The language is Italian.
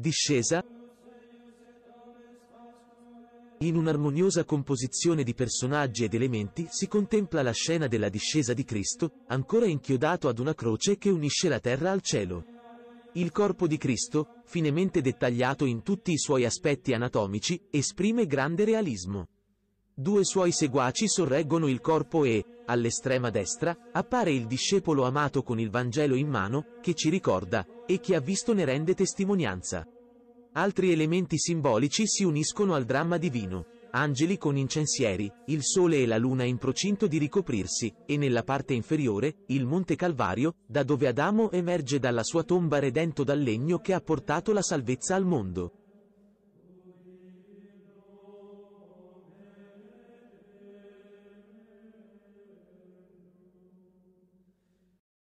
Discesa In un'armoniosa composizione di personaggi ed elementi si contempla la scena della discesa di Cristo, ancora inchiodato ad una croce che unisce la terra al cielo. Il corpo di Cristo, finemente dettagliato in tutti i suoi aspetti anatomici, esprime grande realismo. Due suoi seguaci sorreggono il corpo e, all'estrema destra, appare il discepolo amato con il Vangelo in mano, che ci ricorda, e chi ha visto ne rende testimonianza. Altri elementi simbolici si uniscono al dramma divino. Angeli con incensieri, il sole e la luna in procinto di ricoprirsi, e nella parte inferiore, il monte Calvario, da dove Adamo emerge dalla sua tomba redento dal legno che ha portato la salvezza al mondo.